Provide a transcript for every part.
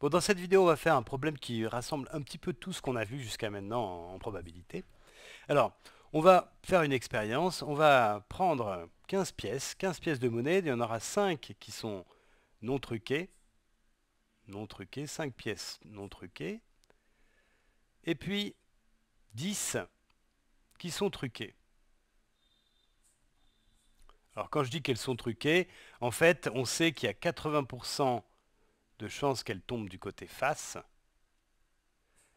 Bon, dans cette vidéo, on va faire un problème qui rassemble un petit peu tout ce qu'on a vu jusqu'à maintenant en, probabilité. Alors, on va faire une expérience, on va prendre 15 pièces, 15 pièces de monnaie, il y en aura 5 qui sont non truquées, non truquées, 5 pièces non truquées, et puis 10 qui sont truquées. Alors quand je dis qu'elles sont truquées, en fait, on sait qu'il y a 80% de chance qu'elle tombe du côté face,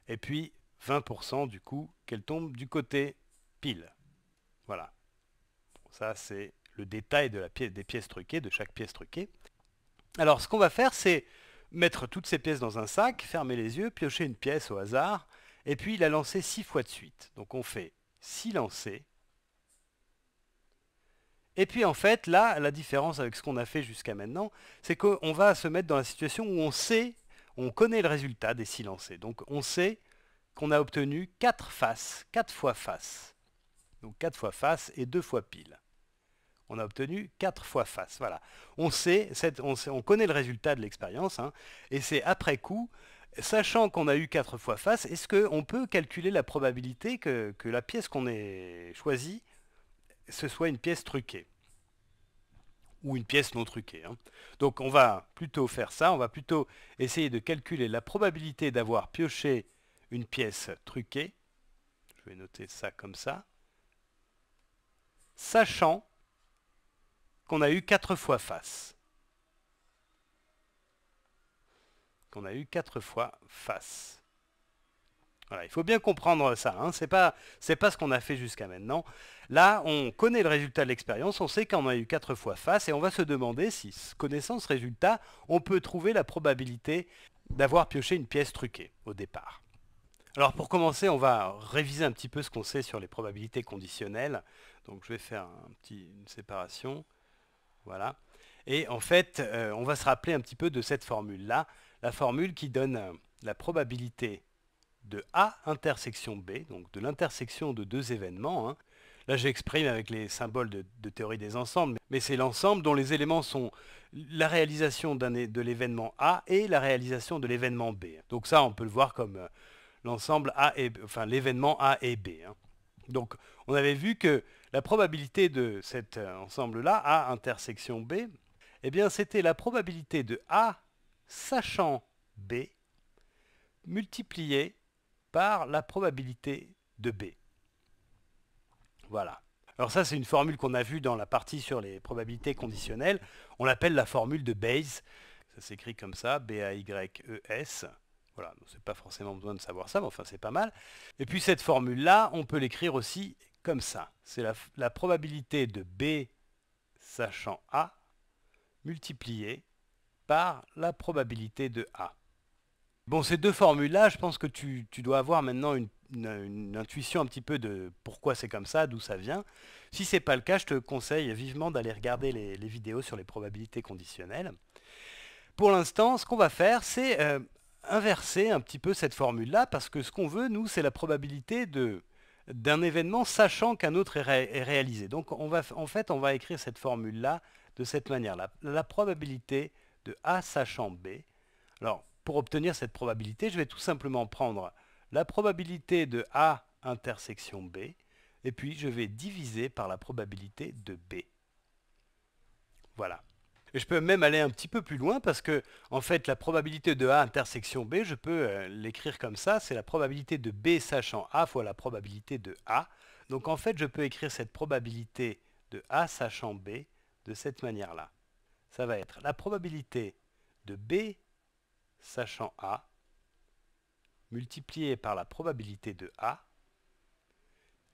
et puis 20% du coup qu'elle tombe du côté pile. Voilà. Ça, c'est le détail des pièces truquées, de chaque pièce truquée. Alors, ce qu'on va faire, c'est mettre toutes ces pièces dans un sac, fermer les yeux, piocher une pièce au hasard, et puis la lancer 6 fois de suite. Donc on fait 6 lancers, et puis en fait, là, la différence avec ce qu'on a fait jusqu'à maintenant, c'est qu'on va se mettre dans la situation où on sait, on connaît le résultat des silencés. Donc on sait qu'on a obtenu 4 faces, 4 fois face. Donc 4 fois face et 2 fois pile. On a obtenu 4 fois face. Voilà. On sait, on, on connaît le résultat de l'expérience, hein, et c'est après coup, sachant qu'on a eu 4 fois face, est-ce qu'on peut calculer la probabilité que, que la pièce qu'on ait choisie ce soit une pièce truquée ou une pièce non truquée. Hein. Donc on va plutôt faire ça, on va plutôt essayer de calculer la probabilité d'avoir pioché une pièce truquée. Je vais noter ça comme ça. Sachant qu'on a eu quatre fois face. Qu'on a eu quatre fois face il faut bien comprendre ça, hein. ce c'est pas, ce qu'on a fait jusqu'à maintenant. Là, on connaît le résultat de l'expérience, on sait qu'on a eu quatre fois face, et on va se demander si, connaissant ce résultat, on peut trouver la probabilité d'avoir pioché une pièce truquée au départ. Alors pour commencer, on va réviser un petit peu ce qu'on sait sur les probabilités conditionnelles. Donc je vais faire un petit, une séparation. Voilà. Et en fait, euh, on va se rappeler un petit peu de cette formule-là, la formule qui donne euh, la probabilité de A intersection B, donc de l'intersection de deux événements. Hein. Là, j'exprime avec les symboles de, théorie des ensembles, mais c'est l'ensemble dont les éléments sont la réalisation de l'événement A et la réalisation de l'événement B. Donc ça, on peut le voir comme euh, l'ensemble A et enfin l'événement A et B. Hein. Donc, on avait vu que la probabilité de cet euh, ensemble-là, A intersection B, eh bien, c'était la probabilité de A sachant B multipliée par la probabilité de B. Voilà. Alors ça, c'est une formule qu'on a vue dans la partie sur les probabilités conditionnelles. On l'appelle la formule de Bayes. Ça s'écrit comme ça, B-A-Y-E-S. Voilà, c'est pas forcément besoin de savoir ça, mais enfin c'est pas mal. Et puis cette formule-là, on peut l'écrire aussi comme ça. C'est la, probabilité de B sachant A multipliée par la probabilité de A. Bon, ces deux formules-là, je pense que tu, dois avoir maintenant une, intuition un petit peu de pourquoi c'est comme ça, d'où ça vient. Si ce n'est pas le cas, je te conseille vivement d'aller regarder les, vidéos sur les probabilités conditionnelles. Pour l'instant, ce qu'on va faire, c'est euh, inverser un petit peu cette formule-là, parce que ce qu'on veut, nous, c'est la probabilité d'un événement sachant qu'un autre est, réalisé. Donc, on va, en fait, on va écrire cette formule-là de cette manière-là. La probabilité de A sachant B. Alors, pour obtenir cette probabilité, je vais tout simplement prendre la probabilité de A intersection B, et puis je vais diviser par la probabilité de B. Voilà. Et je peux même aller un petit peu plus loin parce que, en fait, la probabilité de A intersection B, je peux euh, l'écrire comme ça, c'est la probabilité de B sachant A fois la probabilité de A. Donc en fait, je peux écrire cette probabilité de A sachant B de cette manière-là. Ça va être la probabilité de B sachant A, multiplié par la probabilité de A,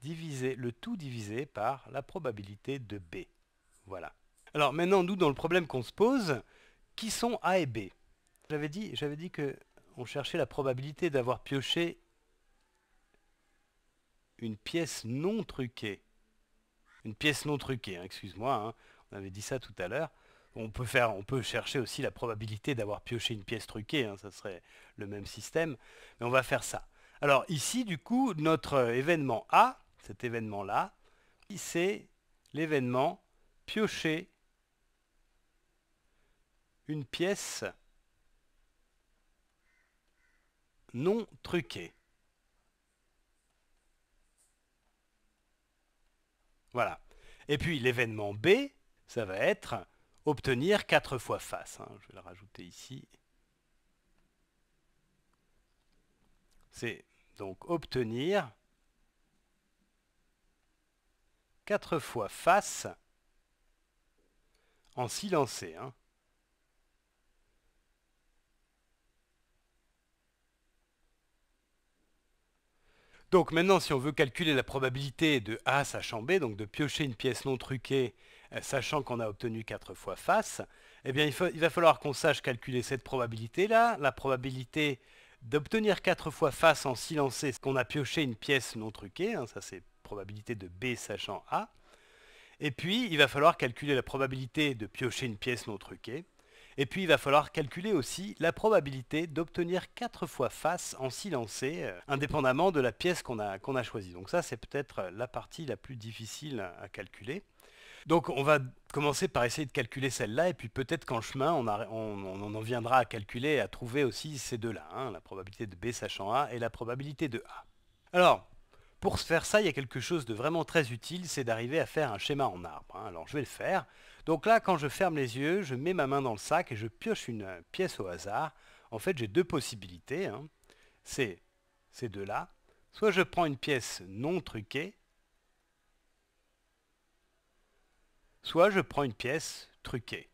le tout divisé par la probabilité de B. Voilà. Alors maintenant, nous, dans le problème qu'on se pose, qui sont A et B J'avais dit, dit que cherchait la probabilité d'avoir pioché une pièce non truquée. Une pièce non truquée, hein, excuse-moi, hein. on avait dit ça tout à l'heure. On peut, faire, on peut chercher aussi la probabilité d'avoir pioché une pièce truquée, Ce hein, ça serait le même système, mais on va faire ça. Alors ici, du coup, notre euh, événement A, cet événement-là, c'est l'événement piocher une pièce non truquée. Voilà. Et puis l'événement B, ça va être obtenir 4 fois face. Hein. Je vais le rajouter ici. C'est donc obtenir 4 fois face en silencé. Hein. Donc maintenant, si on veut calculer la probabilité de A sachant B, donc de piocher une pièce non truquée euh, sachant qu'on a obtenu 4 fois face, eh bien il, va falloir qu'on sache calculer cette probabilité-là, la probabilité d'obtenir 4 fois face en silencé qu'on a pioché une pièce non truquée, hein, ça c'est probabilité de B sachant A, et puis il va falloir calculer la probabilité de piocher une pièce non truquée, et puis il va falloir calculer aussi la probabilité d'obtenir 4 fois face en silencé euh, indépendamment de la pièce qu'on a, choisie. Donc ça c'est peut-être la partie la plus difficile à calculer. Donc on va commencer par essayer de calculer celle-là, et puis peut-être qu'en chemin, on, en viendra à calculer et à trouver aussi ces deux-là, hein, la probabilité de B sachant A et la probabilité de A. Alors, pour faire ça, il y a quelque chose de vraiment très utile, c'est d'arriver à faire un schéma en arbre. Hein. Alors je vais le faire. Donc là, quand je ferme les yeux, je mets ma main dans le sac et je pioche une euh, pièce au hasard. En fait, j'ai deux possibilités. Hein. C'est ces deux-là. Soit je prends une pièce non truquée, soit je prends une pièce truquée.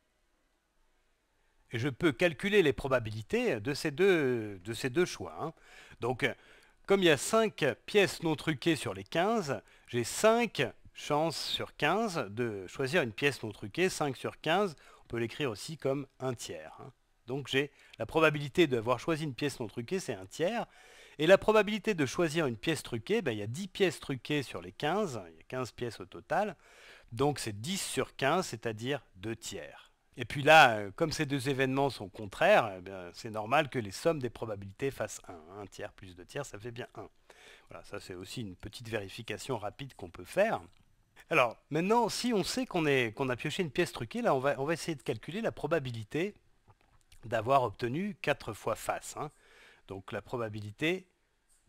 Et je peux calculer les probabilités de ces deux, de ces deux choix. Hein. Donc, euh, comme il y a 5 pièces non truquées sur les 15, j'ai 5 chance sur 15 de choisir une pièce non truquée, 5 sur 15, on peut l'écrire aussi comme 1 tiers. Hein. Donc j'ai la probabilité d'avoir choisi une pièce non truquée, c'est un tiers. Et la probabilité de choisir une pièce truquée, ben, il y a 10 pièces truquées sur les 15, il y a 15 pièces au total. Donc c'est 10 sur 15, c'est-à-dire 2 tiers. Et puis là, euh, comme ces deux événements sont contraires, eh c'est normal que les sommes des probabilités fassent 1. 1 hein. tiers plus 2 tiers, ça fait bien 1. Voilà, ça c'est aussi une petite vérification rapide qu'on peut faire. Alors, maintenant, si on sait qu'on a pioché une pièce truquée, là, on va, essayer de calculer la probabilité d'avoir obtenu 4 fois face. Hein. Donc, la probabilité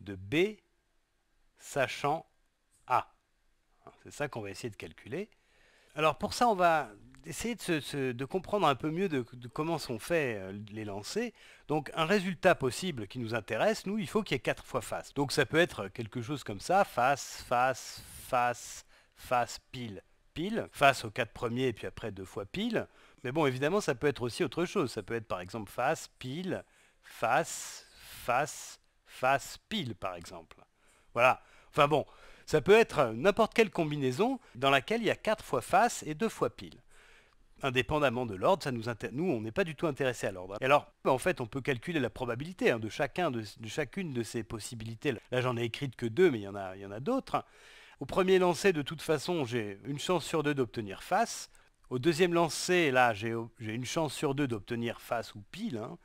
de B sachant A. C'est ça qu'on va essayer de calculer. Alors, pour ça, on va essayer de, comprendre un peu mieux de, comment sont faits euh, les lancers. Donc, un résultat possible qui nous intéresse, nous, il faut qu'il y ait 4 fois face. Donc, ça peut être quelque chose comme ça, face, face, face, face, pile, pile, face aux quatre premiers et puis après deux fois pile. Mais bon, évidemment, ça peut être aussi autre chose. Ça peut être par exemple face, pile, face, face, face, pile, par exemple. Voilà. Enfin bon, ça peut être n'importe quelle combinaison dans laquelle il y a quatre fois face et deux fois pile. Indépendamment de l'ordre, ça nous, nous on n'est pas du tout intéressé à l'ordre. alors, en fait, on peut calculer la probabilité hein, de, chacun de, chacune de ces possibilités. Là, j'en ai écrit que deux, mais il y en a, il y en a d'autres. Au premier lancer, de toute façon, j'ai une chance sur deux d'obtenir face. Au deuxième lancer, là, j'ai une chance sur deux d'obtenir face ou pile. Hein.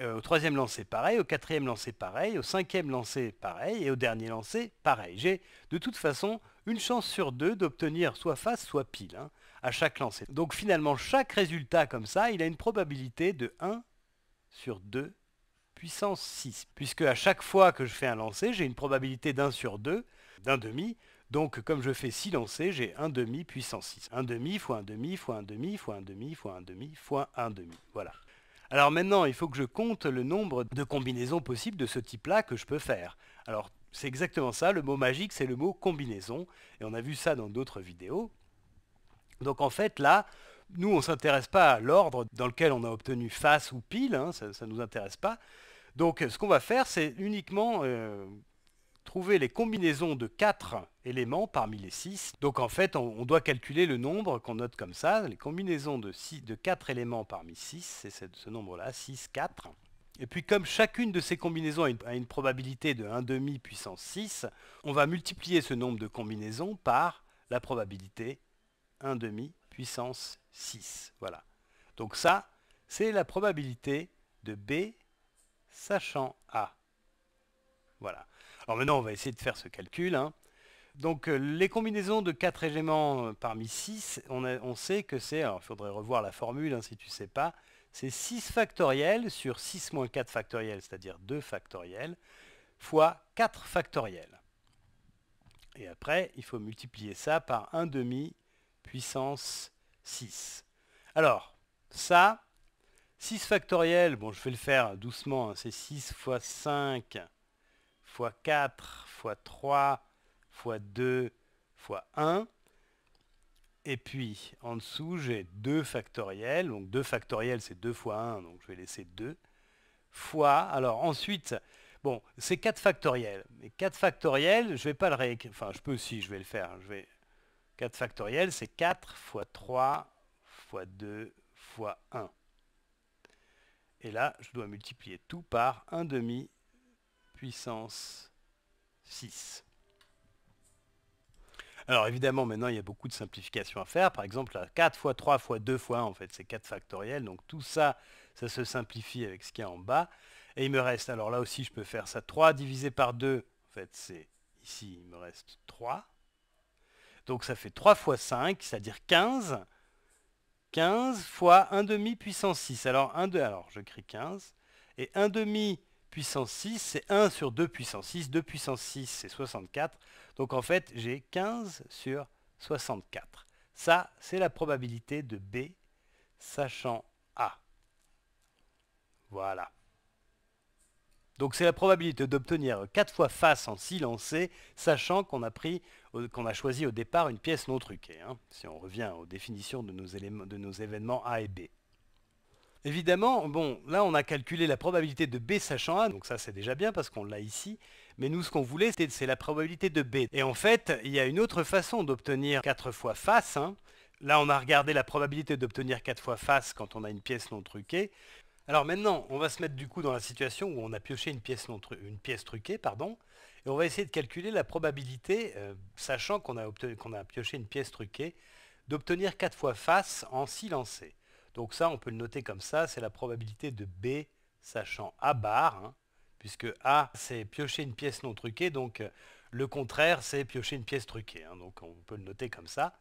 Euh, au troisième lancer, pareil. Au quatrième lancer, pareil. Au cinquième lancer, pareil. Et au dernier lancer, pareil. J'ai de toute façon une chance sur deux d'obtenir soit face, soit pile hein, à chaque lancer. Donc finalement, chaque résultat comme ça, il a une probabilité de 1 sur 2 puissance 6. Puisque à chaque fois que je fais un lancer, j'ai une probabilité d'1 sur 2 d'un demi. Donc comme je fais silencer, j'ai 1 demi puissance 6. 1 demi fois 1 demi fois 1 demi fois 1 demi fois 1 demi fois 1 demi. Voilà. Alors maintenant, il faut que je compte le nombre de combinaisons possibles de ce type-là que je peux faire. Alors c'est exactement ça, le mot magique c'est le mot combinaison, et on a vu ça dans d'autres vidéos. Donc en fait là, nous on ne s'intéresse pas à l'ordre dans lequel on a obtenu face ou pile, hein. ça ne nous intéresse pas. Donc ce qu'on va faire c'est uniquement euh, trouver les combinaisons de 4 éléments parmi les 6. Donc en fait, on, doit calculer le nombre qu'on note comme ça, les combinaisons de, de 4 éléments parmi 6, c'est ce, nombre-là, 6, 4. Et puis comme chacune de ces combinaisons a une, a une probabilité de 1,5 puissance 6, on va multiplier ce nombre de combinaisons par la probabilité 1,5 puissance 6. Voilà. Donc ça, c'est la probabilité de B sachant A. Voilà maintenant, on va essayer de faire ce calcul. Hein. Donc euh, les combinaisons de 4 éléments euh, parmi 6, on, sait que c'est, alors il faudrait revoir la formule hein, si tu ne sais pas, c'est 6 factoriel sur 6 moins 4 factoriel, c'est-à-dire 2 factoriel, fois 4 factoriel. Et après, il faut multiplier ça par 1 demi puissance 6. Alors, ça, 6 factoriel, bon je vais le faire doucement, hein, c'est 6 fois 5 fois 4, fois 3, fois 2, fois 1. Et puis, en dessous, j'ai 2 factoriels. Donc 2 factoriels, c'est 2 fois 1, donc je vais laisser 2. Fois, alors ensuite, bon, c'est 4 factoriels. Mais 4 factoriels, je vais pas le réécrire. Enfin, je peux aussi, je vais le faire. Je vais... 4 factoriels, c'est 4 fois 3 fois 2 fois 1. Et là, je dois multiplier tout par 1 demi puissance 6. Alors évidemment, maintenant, il y a beaucoup de simplifications à faire. Par exemple, 4 fois 3 fois 2 fois 1, en fait, c'est 4 factoriel. Donc tout ça, ça se simplifie avec ce qu'il y a en bas. Et il me reste, alors là aussi, je peux faire ça. 3 divisé par 2, en fait, c'est ici, il me reste 3. Donc ça fait 3 fois 5, c'est-à-dire 15. 15 fois 1 demi puissance 6. Alors 1 2, alors je crie 15. Et 1 demi puissance 6, c'est 1 sur 2 puissance 6. 2 puissance 6, c'est 64. Donc en fait, j'ai 15 sur 64. Ça, c'est la probabilité de B sachant A. Voilà. Donc c'est la probabilité d'obtenir 4 fois face en 6 lancées, sachant qu'on a, pris, euh, qu'on a choisi au départ une pièce non truquée. Hein, si on revient aux définitions de nos, éléments, de nos événements A et B. Évidemment, bon, là on a calculé la probabilité de B sachant A, donc ça c'est déjà bien parce qu'on l'a ici, mais nous ce qu'on voulait c'est la probabilité de B. Et en fait, il y a une autre façon d'obtenir 4 fois face. Hein. Là on a regardé la probabilité d'obtenir 4 fois face quand on a une pièce non truquée. Alors maintenant, on va se mettre du coup dans la situation où on a pioché une pièce, truquée, pardon, et on va essayer de calculer la probabilité, euh, sachant qu'on a, a pioché une pièce truquée, d'obtenir 4 fois face en 6 lancés. Donc ça, on peut le noter comme ça, c'est la probabilité de B sachant A bar, hein, puisque A, c'est piocher une pièce non truquée, donc euh, le contraire, c'est piocher une pièce truquée. Hein. donc on peut le noter comme ça.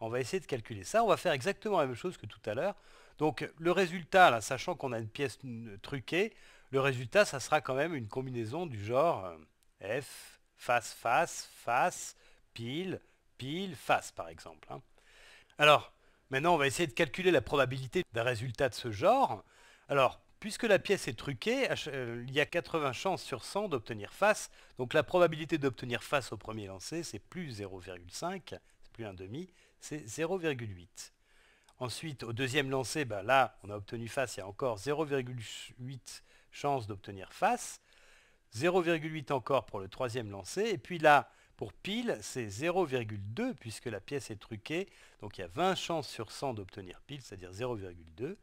On va essayer de calculer ça. On va faire exactement la même chose que tout à l'heure. Donc le résultat, là, sachant qu'on a une pièce euh, truquée, le résultat, ça sera quand même une combinaison du genre euh, F, face, face, face, pile, pile, face, par exemple. Hein. Alors, Maintenant, on va essayer de calculer la probabilité d'un résultat de ce genre. Alors, puisque la pièce est truquée, euh, il y a 80 chances sur 100 d'obtenir face. Donc la probabilité d'obtenir face au premier lancer, c'est plus 0,5, c'est plus un demi, c'est 0,8. Ensuite, au deuxième lancer, bah là, on a obtenu face, il y a encore 0,8 chances d'obtenir face. 0,8 encore pour le troisième lancer. Et puis là, pour pile, c'est 0,2 puisque la pièce est truquée, donc il y a 20 chances sur 100 d'obtenir pile, c'est-à-dire 0,2.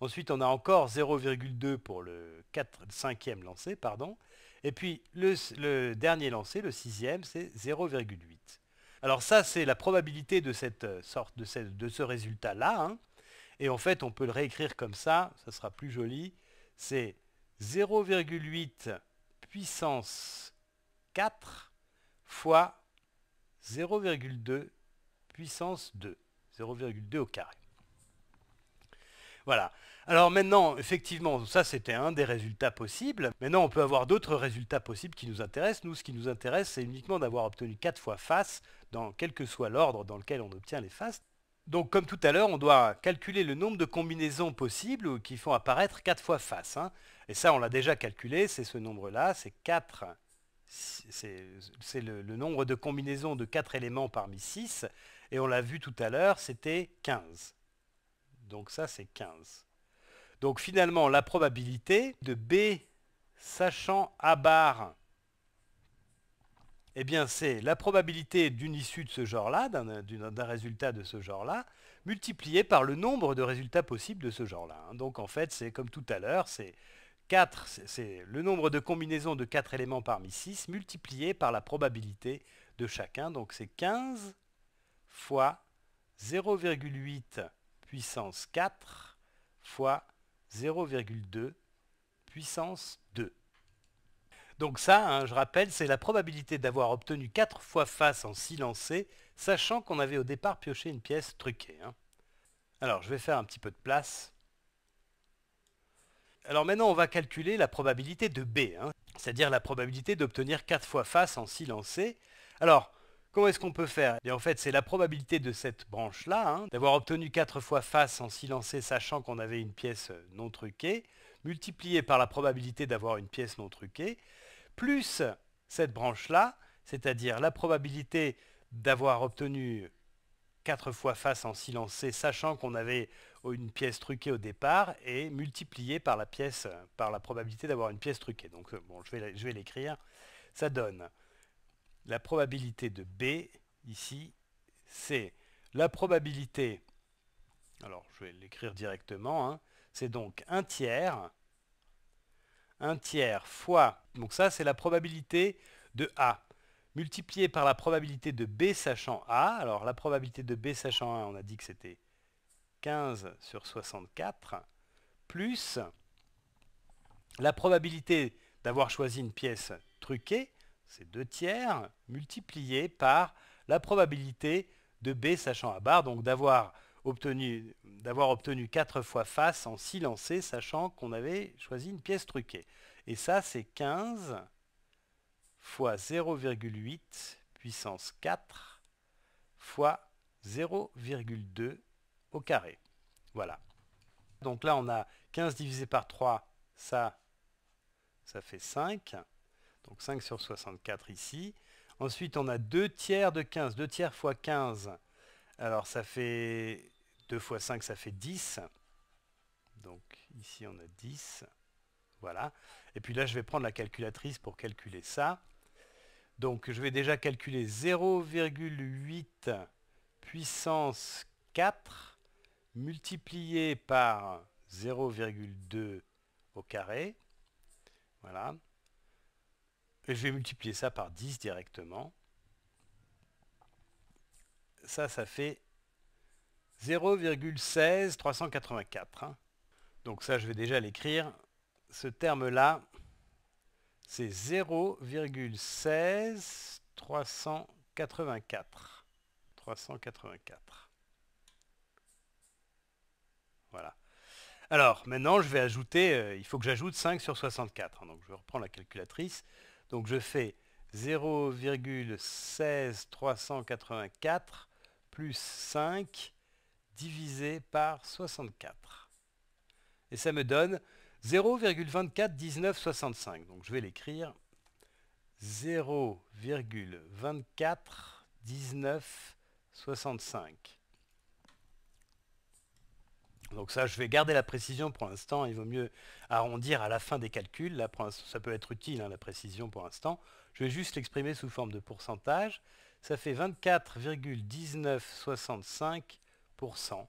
Ensuite, on a encore 0,2 pour le 4, e lancé, pardon. Et puis le, dernier lancé, le sixième, c'est 0,8. Alors ça, c'est la probabilité de cette euh, sorte, de, ce résultat-là. Hein. Et en fait, on peut le réécrire comme ça, ça sera plus joli. C'est 0,8 puissance 4 fois 0,2 puissance 2. 0,2 au carré. Voilà. Alors maintenant, effectivement, ça c'était un des résultats possibles. Maintenant, on peut avoir d'autres résultats possibles qui nous intéressent. Nous, ce qui nous intéresse, c'est uniquement d'avoir obtenu 4 fois face, dans quel que soit l'ordre dans lequel on obtient les faces. Donc comme tout à l'heure, on doit calculer le nombre de combinaisons possibles qui font apparaître 4 fois face. Hein. Et ça, on l'a déjà calculé, c'est ce nombre-là, c'est 4 c'est le, nombre de combinaisons de 4 éléments parmi 6, et on l'a vu tout à l'heure, c'était 15. Donc ça, c'est 15. Donc finalement, la probabilité de B sachant A bar, eh bien c'est la probabilité d'une issue de ce genre-là, d'un résultat de ce genre-là, multiplié par le nombre de résultats possibles de ce genre-là. Hein. Donc en fait, c'est comme tout à l'heure, c'est 4, c'est le nombre de combinaisons de 4 éléments parmi 6 multiplié par la probabilité de chacun. Donc c'est 15 fois 0,8 puissance 4 fois 0,2 puissance 2. Donc ça, hein, je rappelle, c'est la probabilité d'avoir obtenu 4 fois face en 6 lancés, sachant qu'on avait au départ pioché une pièce truquée. Hein. Alors je vais faire un petit peu de place. Alors maintenant, on va calculer la probabilité de B, hein. c'est-à-dire la probabilité d'obtenir 4 fois face en silencé. Alors, comment est-ce qu'on peut faire Et eh En fait, c'est la probabilité de cette branche-là, hein, d'avoir obtenu 4 fois face en silencé, sachant qu'on avait une pièce euh, non truquée, multipliée par la probabilité d'avoir une pièce non truquée, plus cette branche-là, c'est-à-dire la probabilité d'avoir obtenu 4 fois face en C, sachant qu'on avait une pièce truquée au départ et multiplié par la pièce, par la probabilité d'avoir une pièce truquée. Donc euh, bon, je vais, je vais l'écrire. Ça donne la probabilité de B ici, c'est la probabilité, alors je vais l'écrire directement, hein. c'est donc un tiers, un tiers fois, donc ça c'est la probabilité de A multiplié par la probabilité de B sachant A. Alors la probabilité de B sachant A, on a dit que c'était 15 sur 64, plus la probabilité d'avoir choisi une pièce truquée, c'est 2 tiers, multiplié par la probabilité de B sachant A bar, donc d'avoir obtenu, obtenu 4 fois face en 6 sachant qu'on avait choisi une pièce truquée. Et ça, c'est 15 fois 0,8 puissance 4 fois 0,2 au carré. Voilà. Donc là, on a 15 divisé par 3, ça, ça fait 5. Donc 5 sur 64 ici. Ensuite, on a 2 tiers de 15. 2 tiers fois 15. Alors, ça fait 2 fois 5, ça fait 10. Donc ici, on a 10. Voilà. Et puis là, je vais prendre la calculatrice pour calculer ça. Donc je vais déjà calculer 0,8 puissance 4 multiplié par 0,2 au carré. Voilà. Et je vais multiplier ça par 10 directement. Ça, ça fait 0,16384. Hein. Donc ça, je vais déjà l'écrire. Ce terme-là, c'est 0,16384 384. Voilà. Alors, maintenant, je vais ajouter, euh, il faut que j'ajoute 5 sur 64. Hein, donc, je reprends la calculatrice. Donc, je fais 0,16384 plus 5 divisé par 64. Et ça me donne 0,241965. Donc je vais l'écrire 0,241965. Donc ça, je vais garder la précision pour l'instant. Il vaut mieux arrondir à la fin des calculs. ça peut être utile, hein, la précision pour l'instant. Je vais juste l'exprimer sous forme de pourcentage. Ça fait 24,1965%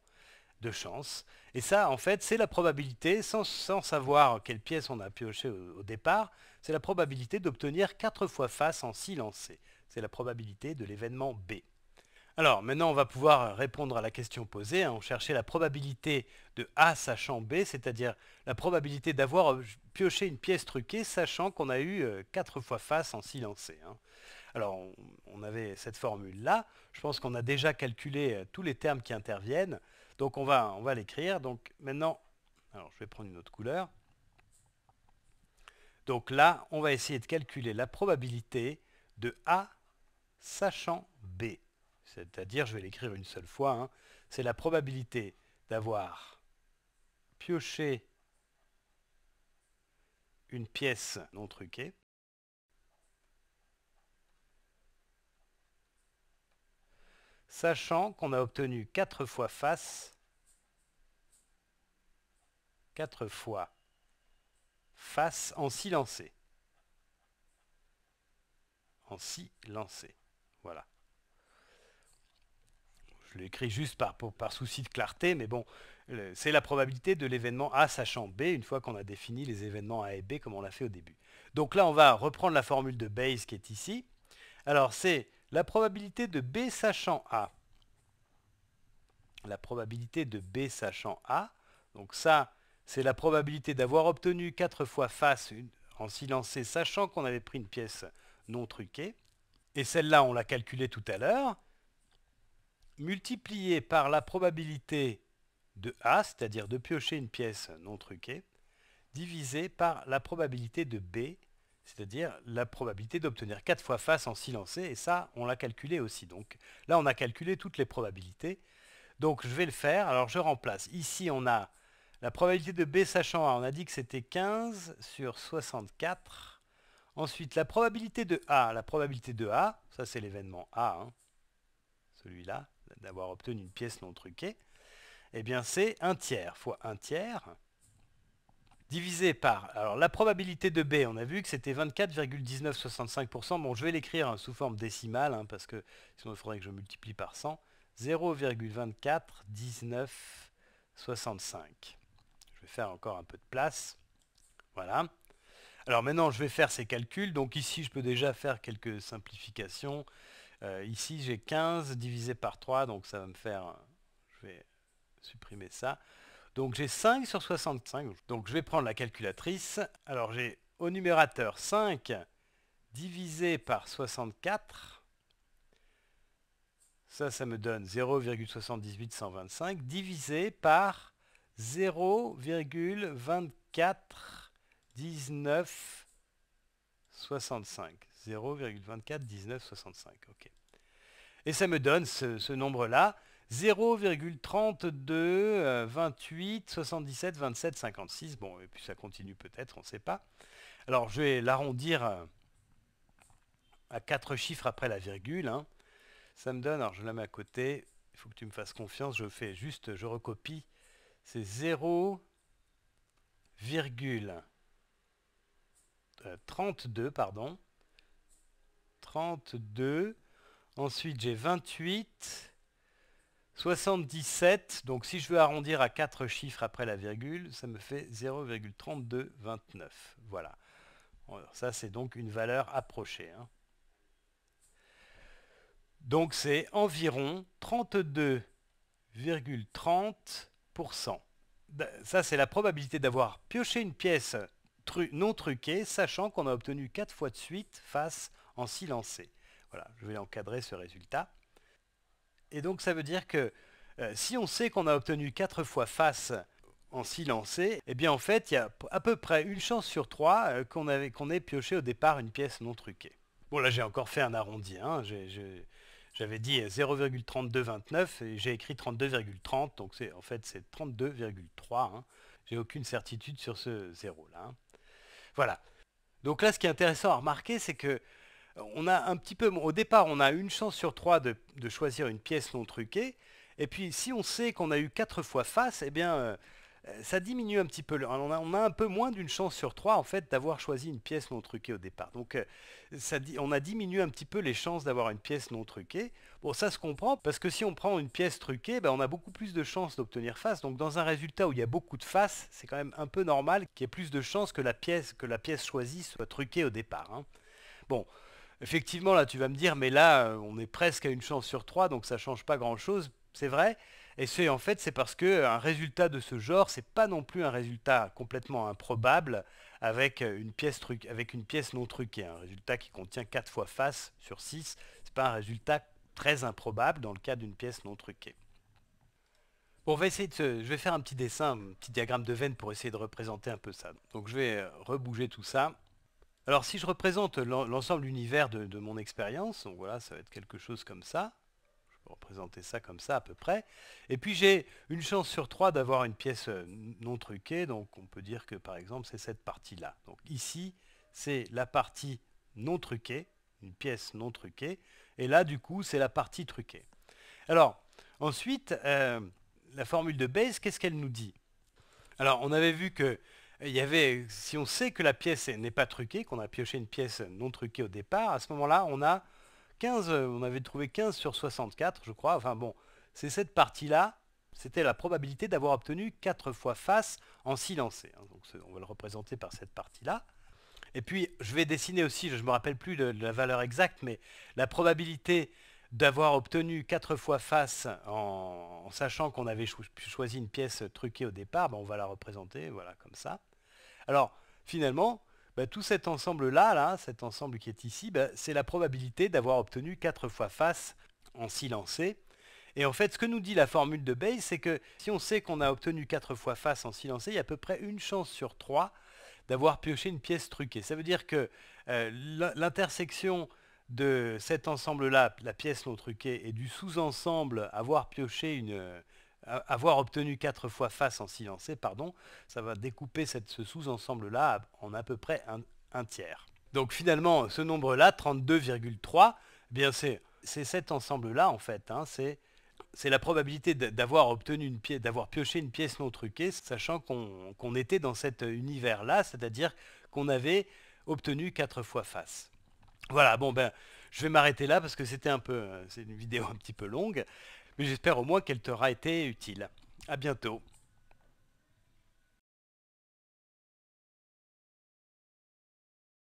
de chance. Et ça, en fait, c'est la probabilité, sans, sans, savoir quelle pièce on a pioché au, départ, c'est la probabilité d'obtenir 4 fois face en 6 lancés. C'est la probabilité de l'événement B. Alors, maintenant, on va pouvoir répondre à la question posée. Hein. On cherchait la probabilité de A sachant B, c'est-à-dire la probabilité d'avoir pioché une pièce truquée, sachant qu'on a eu 4 euh, fois face en 6 lancés. Hein. Alors, on avait cette formule-là. Je pense qu'on a déjà calculé euh, tous les termes qui interviennent. Donc on va, on va l'écrire. Donc maintenant, alors je vais prendre une autre couleur. Donc là, on va essayer de calculer la probabilité de A sachant B. C'est-à-dire, je vais l'écrire une seule fois, hein. c'est la probabilité d'avoir pioché une pièce non truquée sachant qu'on a obtenu 4 fois face, quatre fois face en si lancé. En si lancé. Voilà. Je l'écris juste par, par souci de clarté, mais bon, euh, c'est la probabilité de l'événement A sachant B, une fois qu'on a défini les événements A et B comme on l'a fait au début. Donc là, on va reprendre la formule de Bayes qui est ici. Alors c'est la probabilité de B sachant A. La probabilité de B sachant A, donc ça, c'est la probabilité d'avoir obtenu 4 fois face en silencé, sachant qu'on avait pris une pièce non truquée. Et celle-là, on l'a calculée tout à l'heure, multipliée par la probabilité de A, c'est-à-dire de piocher une pièce non truquée, divisée par la probabilité de B, c'est-à-dire la probabilité d'obtenir 4 fois face en silencé et ça, on l'a calculé aussi. Donc là, on a calculé toutes les probabilités. Donc je vais le faire, alors je remplace. Ici, on a la probabilité de B sachant A, on a dit que c'était 15 sur 64. Ensuite, la probabilité de A, la probabilité de A, ça c'est l'événement A, hein. celui-là, d'avoir obtenu une pièce non truquée, eh bien c'est 1 tiers fois 1 tiers, divisé par alors la probabilité de B, on a vu que c'était 24,1965%. Bon, je vais l'écrire hein, sous forme décimale, hein, parce que sinon il faudrait que je multiplie par 100. 0,241965. Je vais faire encore un peu de place. Voilà. Alors maintenant, je vais faire ces calculs. Donc ici, je peux déjà faire quelques simplifications. Euh, ici, j'ai 15 divisé par 3, donc ça va me faire... Euh, je vais supprimer ça. Donc j'ai 5 sur 65. Donc je vais prendre la calculatrice. Alors j'ai au numérateur 5 divisé par 64. Ça, ça me donne 0,78125 divisé par 0,241965. 0,241965. Ok. Et ça me donne ce, ce nombre-là. 0,32, 28, 77, 27, 56. Bon, et puis ça continue peut-être, on ne sait pas. Alors, je vais l'arrondir euh, à 4 chiffres après la virgule. Hein. Ça me donne, alors je la mets à côté, il faut que tu me fasses confiance, je fais juste, je recopie, c'est 0,32. Euh, pardon, 32, ensuite j'ai 28, 77, donc si je veux arrondir à 4 chiffres après la virgule, ça me fait 0,3229. Voilà. ça, c'est donc une valeur approchée. Hein. Donc c'est environ 32,30%. Ben, ça, c'est la probabilité d'avoir pioché une pièce non truquée, sachant qu'on a obtenu 4 fois de suite face en silencé. Voilà, je vais encadrer ce résultat. Et donc ça veut dire que euh, si on sait qu'on a obtenu 4 fois face en 6 lancés, eh bien en fait il y a à peu près une chance sur 3 euh, qu'on ait pioché au départ une pièce non truquée. Bon là j'ai encore fait un arrondi, hein. j'avais dit 0,3229 et j'ai écrit 32,30, donc en fait c'est 32,3. Hein. J'ai aucune certitude sur ce 0 là. Hein. Voilà. Donc là ce qui est intéressant à remarquer c'est que euh, on a un petit peu, au départ, on a une chance sur trois de, choisir une pièce non truquée. Et puis, si on sait qu'on a eu quatre fois face, eh bien, euh, ça diminue un petit peu. on, a, un peu moins d'une chance sur trois, en fait, d'avoir choisi une pièce non truquée au départ. Donc, euh, on a diminué un petit peu les chances d'avoir une pièce non truquée. Bon, ça se comprend, parce que si on prend une pièce truquée, ben, on a beaucoup plus de chances d'obtenir face. Donc, dans un résultat où il y a beaucoup de faces, c'est quand même un peu normal qu'il y ait plus de chances que la pièce, que la pièce choisie soit truquée au départ. Hein. Bon, Effectivement, là, tu vas me dire, mais là, euh, on est presque à une chance sur trois, donc ça change pas grand-chose. C'est vrai. Et c'est en fait, c'est parce que euh, un résultat de ce genre, c'est pas non plus un résultat complètement improbable avec euh, une pièce, non truquée. Un résultat qui contient 4 fois face sur 6, c'est pas un résultat très improbable dans le cas d'une pièce non truquée. Bon, va essayer de je vais faire un petit dessin, un petit diagramme de veine pour essayer de représenter un peu ça. Donc je vais rebouger tout ça. Alors si je représente l'ensemble l'univers de, mon expérience, voilà, ça va être quelque chose comme ça. Je peux représenter ça comme ça à peu près. Et puis j'ai une chance sur trois d'avoir une pièce euh, non truquée, donc on peut dire que par exemple c'est cette partie-là. Donc ici, c'est la partie non truquée, une pièce non truquée, et là du coup c'est la partie truquée. Alors, ensuite, euh, la formule de Bayes, qu'est-ce qu'elle nous dit Alors on avait vu que il y avait, si on sait que la pièce n'est pas truquée, qu'on a pioché une pièce non truquée au départ, à ce moment-là, on a 15, on avait trouvé 15 sur 64, je crois. Enfin bon, c'est cette partie-là, c'était la probabilité d'avoir obtenu 4 fois face en silencé. Hein. Donc on va le représenter par cette partie-là. Et puis, je vais dessiner aussi, je ne me rappelle plus la valeur exacte, mais la probabilité d'avoir obtenu quatre fois face en, sachant qu'on avait choisi une pièce truquée au départ, ben, on va la représenter, voilà, comme ça. Alors, finalement, ben, tout cet ensemble-là, là, cet ensemble qui est ici, ben, c'est la probabilité d'avoir obtenu quatre fois face en silencé. Et en fait, ce que nous dit la formule de Bayes, c'est que si on sait qu'on a obtenu 4 fois face en silencé, il y a à peu près une chance sur 3 d'avoir pioché une pièce truquée. Ça veut dire que euh, l'intersection de cet ensemble-là, la pièce non truquée, et du sous-ensemble, avoir pioché une, euh, avoir obtenu 4 fois face en silencé, pardon, ça va découper ce sous-ensemble-là en à peu près un, tiers. Donc finalement, ce nombre-là, 32,3, eh bien c'est cet ensemble-là en fait. Hein, c'est la probabilité d'avoir d'avoir pioché une pièce non truquée, sachant qu'on était dans cet univers-là, c'est-à-dire qu'on avait obtenu 4 fois face. Voilà, bon ben, je vais m'arrêter là parce que c'était un peu, euh, c'est une vidéo un petit peu longue, mais j'espère au moins qu'elle t'aura été utile. À bientôt.